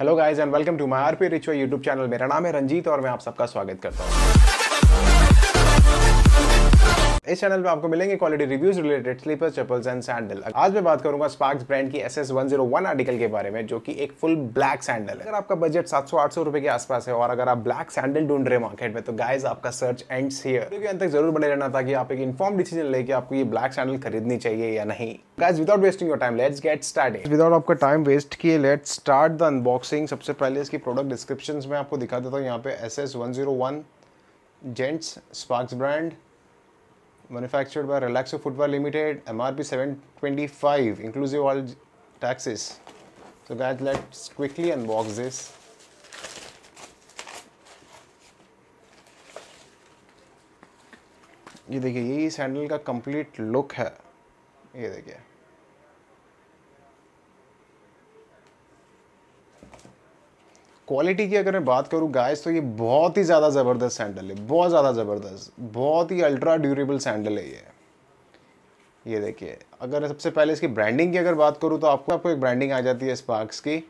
Hello guys and welcome to my RP ritual YouTube channel मेरा नाम है रंजीत और मैं आप सबका स्वागत करता हूँ इस चैनल पे आपको मिलेंगे quality reviews related slipper chappals and sandal आज मैं बात करूंगा स्पार्क्स ब्रांड की S S one zero one article के बारे में जो कि एक फुल ब्लैक सैंडल है अगर आपका बजट सात सौ आठ सौ रुपए के आसपास है और अगर आप ब्लैक सैंडल ढूंढ रहे मार्केट में तो गाइज आपका सर्च एंड हियर क्योंकि अंत तक जरूर बने रहना था कि आप एक इन्फॉर्म डिसीजन लेके आपको ये ब्लैक सैंडल खरीदनी चाहिए या नहीं guys without wasting your time let's get start without आपका टाइम वेस्ट किए लेट स्टार्ट द अनबॉक्सिंग सबसे पहले इसकी प्रोडक्ट डिस्क्रिप्शन में आपको दिखा देता हूँ यहाँ पे S S one zero one gents Sparks brand manufactured by Relaxo Footwear Limited, MRP 725, inclusive all taxes. So guys, let's quickly unbox this. ये देखिए यही सैंडल का कंप्लीट लुक है ये देखिए क्वालिटी की अगर मैं बात करूँ गाइस तो ये बहुत ही ज़्यादा ज़बरदस्त सैंडल है बहुत ज़्यादा ज़बरदस्त बहुत ही अल्ट्रा ड्यूरेबल सैंडल है ये ये देखिए अगर सबसे पहले इसकी ब्रांडिंग की अगर बात करूँ तो आपको आपको एक ब्रांडिंग आ जाती है स्पार्क्स की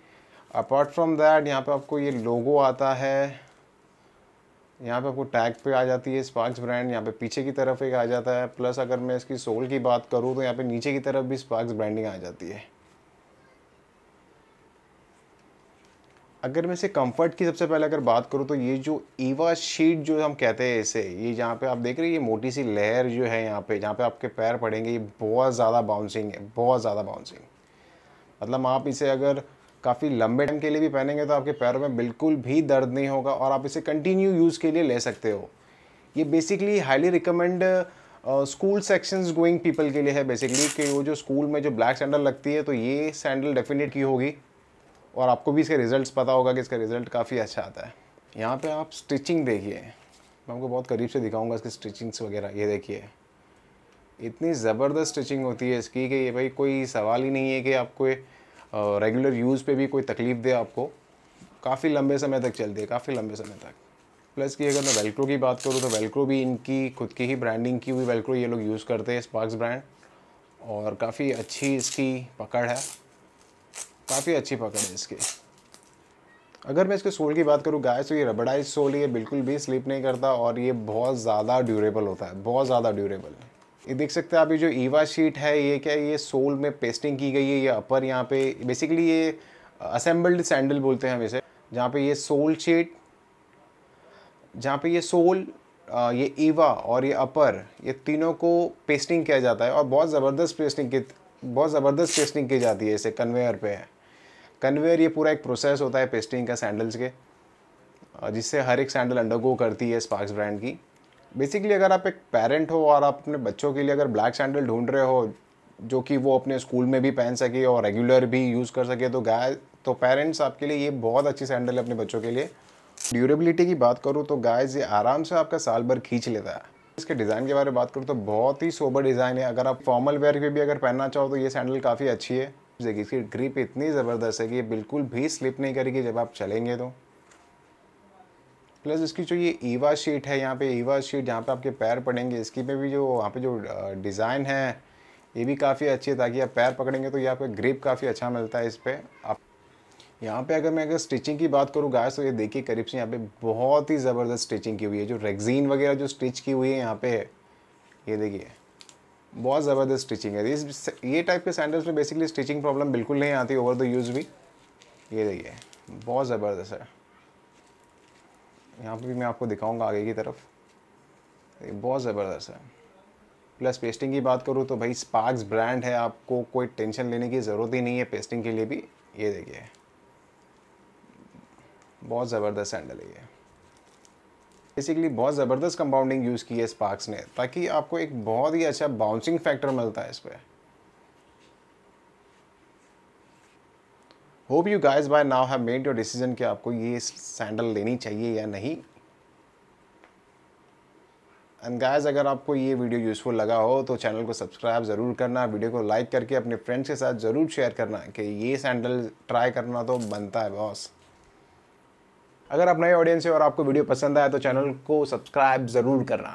अपार्ट फ्रॉम दैट यहाँ पे आपको ये लोगो आता है यहाँ पे आपको टैग पे आ जाती है स्पार्क्स ब्रांड यहाँ पे पीछे की तरफ एक आ जाता है प्लस अगर मैं इसकी सोल की बात करूँ तो यहाँ पे नीचे की तरफ भी स्पार्क्स ब्रांडिंग आ जाती है अगर मैं इसे कंफर्ट की सबसे पहले अगर बात करूँ तो ये जो ईवा शीट जो हम कहते हैं इसे ये जहाँ पे आप देख रहे हैं ये मोटी सी लहर जो है यहाँ पे जहाँ पे आपके पैर पड़ेंगे ये बहुत ज़्यादा बाउंसिंग है बहुत ज़्यादा बाउंसिंग मतलब आप इसे अगर काफ़ी लंबे टाइम के लिए भी पहनेंगे तो आपके पैरों में बिल्कुल भी दर्द नहीं होगा और आप इसे कंटिन्यू यूज़ के लिए ले सकते हो ये basically highly recommend school sections going people के लिए है बेसिकली कि वो जो स्कूल में जो ब्लैक सैंडल लगती है तो ये सैंडल डेफिनेटली होगी और आपको भी इसके रिजल्ट्स पता होगा कि इसका रिजल्ट काफ़ी अच्छा आता है यहाँ पे आप स्टिचिंग देखिए मैं आपको बहुत करीब से दिखाऊंगा इसकी स्टिचिंग्स वगैरह ये देखिए इतनी ज़बरदस्त स्टिचिंग होती है इसकी कि ये भाई कोई सवाल ही नहीं है कि आपको रेगुलर यूज़ पे भी कोई तकलीफ़ दे आपको काफ़ी लंबे समय तक चलती है काफ़ी लंबे समय तक प्लस कि अगर मैं वेलक्रो की बात करूँ तो वेलक्रो भी इनकी खुद की ही ब्रांडिंग की हुई वेलक्रो ये लोग यूज़ करते हैं स्पार्क्स ब्रांड और काफ़ी अच्छी इसकी पकड़ है काफ़ी अच्छी पकड़ है इसकी अगर मैं इसके सोल की बात करूँ गाय तो ये रबड़ाइज सोल ये बिल्कुल भी स्लिप नहीं करता और ये बहुत ज़्यादा ड्यूरेबल होता है बहुत ज़्यादा ड्यूरेबल है ये देख सकते हैं आप ये जो ईवा शीट है ये क्या ये सोल में पेस्टिंग की गई है ये अपर यहाँ पे बेसिकली ये असेंबल्ड सैंडल बोलते हैं हम इसे जहाँ पे ये सोल शीट जहाँ पे ये सोल ये ईवा और ये अपर ये तीनों को पेस्टिंग किया जाता है और बहुत ज़बरदस्त पेस्टिंग की बहुत ज़बरदस्त पेस्टिंग की जाती है इसे कन्वेयर पे है कन्वेयर ये पूरा एक प्रोसेस होता है पेस्टिंग का सैंडल्स के जिससे हर एक सैंडल अंडरगो करती है स्पार्क्स ब्रांड की बेसिकली अगर आप एक पेरेंट हो और आप अपने बच्चों के लिए अगर ब्लैक सैंडल ढूंढ रहे हो जो कि वो अपने स्कूल में भी पहन सके और रेगुलर भी यूज़ कर सके तो गाय तो पेरेंट्स आपके लिए ये बहुत अच्छी सैंडल है अपने बच्चों के लिए ड्यूरेबिलिटी की बात करूँ तो गाय ये आराम से आपका साल भर खींच लेता है इसके डिज़ाइन के बारे में बात करूँ तो बहुत ही सोबर डिज़ाइन है अगर आप फॉर्मल वेयर के भी अगर पहनना चाहो तो ये सैंडल काफ़ी अच्छी है देखिए इसकी ग्रिप इतनी ज़बरदस्त है कि ये बिल्कुल भी स्लिप नहीं करेगी जब आप चलेंगे तो प्लस इसकी जो ये ईवा शीट है यहाँ पे ईवा शीट जहाँ पे आपके पैर पड़ेंगे इसकी पे भी जो वहाँ पे जो डिज़ाइन है ये भी काफ़ी अच्छी है ताकि आप पैर पकड़ेंगे तो ये आपका ग्रिप काफ़ी अच्छा मिलता है इस पर आप यहाँ पे अगर मैं अगर स्टिचिंग की बात करूँ गाय तो ये देखिए करीब से यहाँ पे बहुत ही ज़बरदस्त स्टिचिंग की हुई है जो रेगजीन वगैरह जो स्टिच की हुई है यहाँ पे ये देखिए बहुत ज़बरदस्त स्टिचिंग है इस ये टाइप के सैंडल्स में बेसिकली स्टिचिंग प्रॉब्लम बिल्कुल नहीं आती ओवर द यूज़ भी ये देखिए बहुत ज़बरदस्त है यहाँ पे भी मैं आपको दिखाऊंगा आगे की तरफ ये बहुत ज़बरदस्त है प्लस पेस्टिंग की बात करूँ तो भाई स्पार्क्स ब्रांड है आपको कोई टेंशन लेने की ज़रूरत ही नहीं है पेस्टिंग के लिए भी ये देखिए बहुत ज़बरदस्त सैंडल है ये बेसिकली बहुत ज़बरदस्त कंपाउंडिंग यूज़ की है स्पार्क्स ने ताकि आपको एक बहुत ही अच्छा बाउंसिंग फैक्टर मिलता है इस पर hope you guys by now have made your decision कि आपको ये सैंडल लेनी चाहिए या नहीं एंड गाइज अगर आपको ये वीडियो यूज़फुल लगा हो तो चैनल को सब्सक्राइब ज़रूर करना वीडियो को लाइक करके अपने फ्रेंड्स के साथ ज़रूर शेयर करना कि ये सैंडल ट्राई करना तो बनता है बॉस अगर आप नए ऑडियंस हैं और आपको वीडियो पसंद आया तो चैनल को सब्सक्राइब ज़रूर करना